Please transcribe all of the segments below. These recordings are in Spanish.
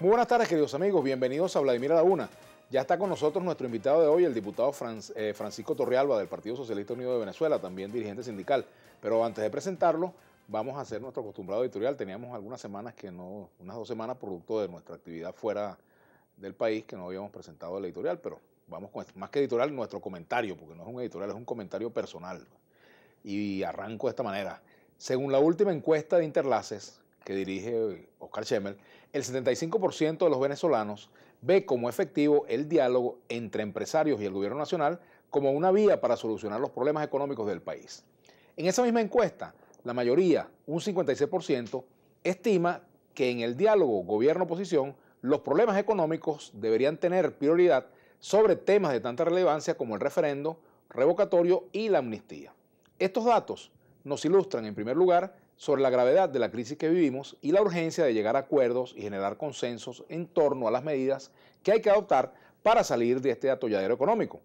Muy buenas tardes, queridos amigos. Bienvenidos a Vladimir a la Ya está con nosotros nuestro invitado de hoy, el diputado eh, Francisco Torrealba del Partido Socialista Unido de Venezuela, también dirigente sindical. Pero antes de presentarlo, vamos a hacer nuestro acostumbrado editorial. Teníamos algunas semanas que no, unas dos semanas producto de nuestra actividad fuera del país que no habíamos presentado el editorial, pero vamos con más que editorial, nuestro comentario, porque no es un editorial, es un comentario personal. Y arranco de esta manera. Según la última encuesta de Interlaces, que dirige eh, Oscar Schemel, el 75% de los venezolanos ve como efectivo el diálogo entre empresarios y el gobierno nacional como una vía para solucionar los problemas económicos del país. En esa misma encuesta, la mayoría, un 56%, estima que en el diálogo gobierno-oposición los problemas económicos deberían tener prioridad sobre temas de tanta relevancia como el referendo, revocatorio y la amnistía. Estos datos nos ilustran, en primer lugar, sobre la gravedad de la crisis que vivimos y la urgencia de llegar a acuerdos y generar consensos en torno a las medidas que hay que adoptar para salir de este atolladero económico.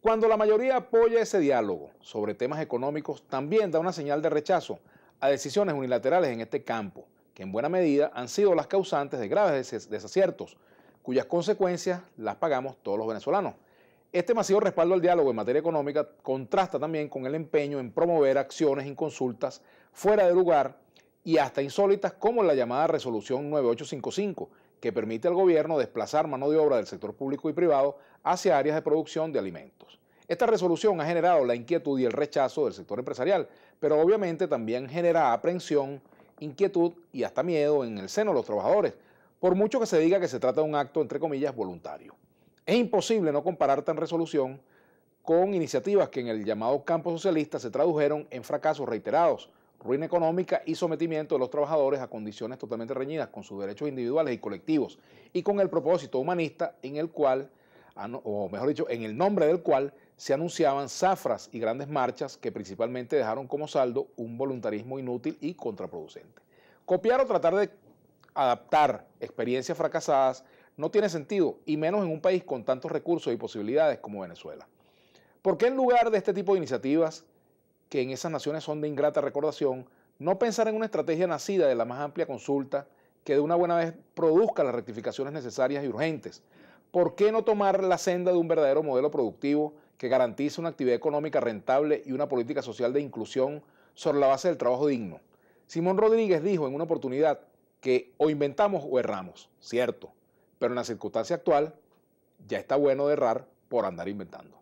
Cuando la mayoría apoya ese diálogo sobre temas económicos, también da una señal de rechazo a decisiones unilaterales en este campo, que en buena medida han sido las causantes de graves desaciertos, cuyas consecuencias las pagamos todos los venezolanos. Este masivo respaldo al diálogo en materia económica contrasta también con el empeño en promover acciones en consultas fuera de lugar y hasta insólitas como la llamada Resolución 9855, que permite al gobierno desplazar mano de obra del sector público y privado hacia áreas de producción de alimentos. Esta resolución ha generado la inquietud y el rechazo del sector empresarial, pero obviamente también genera aprensión, inquietud y hasta miedo en el seno de los trabajadores, por mucho que se diga que se trata de un acto, entre comillas, voluntario. Es imposible no comparar tan resolución con iniciativas que en el llamado campo socialista se tradujeron en fracasos reiterados, ruina económica y sometimiento de los trabajadores a condiciones totalmente reñidas con sus derechos individuales y colectivos, y con el propósito humanista en el cual, ah, o mejor dicho, en el nombre del cual se anunciaban zafras y grandes marchas que principalmente dejaron como saldo un voluntarismo inútil y contraproducente. Copiar o tratar de adaptar experiencias fracasadas no tiene sentido, y menos en un país con tantos recursos y posibilidades como Venezuela. ¿Por qué en lugar de este tipo de iniciativas, que en esas naciones son de ingrata recordación, no pensar en una estrategia nacida de la más amplia consulta que de una buena vez produzca las rectificaciones necesarias y urgentes? ¿Por qué no tomar la senda de un verdadero modelo productivo que garantice una actividad económica rentable y una política social de inclusión sobre la base del trabajo digno? Simón Rodríguez dijo en una oportunidad que o inventamos o erramos, cierto, pero en la circunstancia actual, ya está bueno de errar por andar inventando.